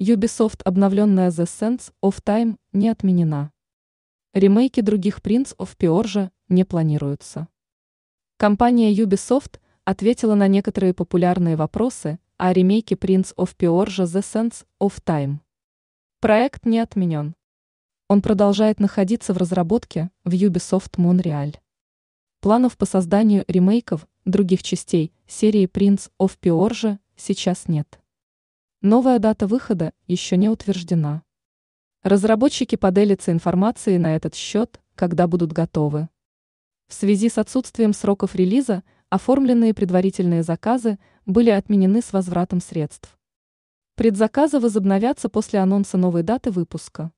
Ubisoft обновленная The Sense of Time не отменена. Ремейки других Prince of Peorgia не планируются. Компания Ubisoft ответила на некоторые популярные вопросы о ремейке Prince of Peorgia The Sense of Time. Проект не отменен. Он продолжает находиться в разработке в Ubisoft Montreal. Планов по созданию ремейков других частей серии Prince of Peorgia сейчас нет. Новая дата выхода еще не утверждена. Разработчики поделятся информацией на этот счет, когда будут готовы. В связи с отсутствием сроков релиза, оформленные предварительные заказы были отменены с возвратом средств. Предзаказы возобновятся после анонса новой даты выпуска.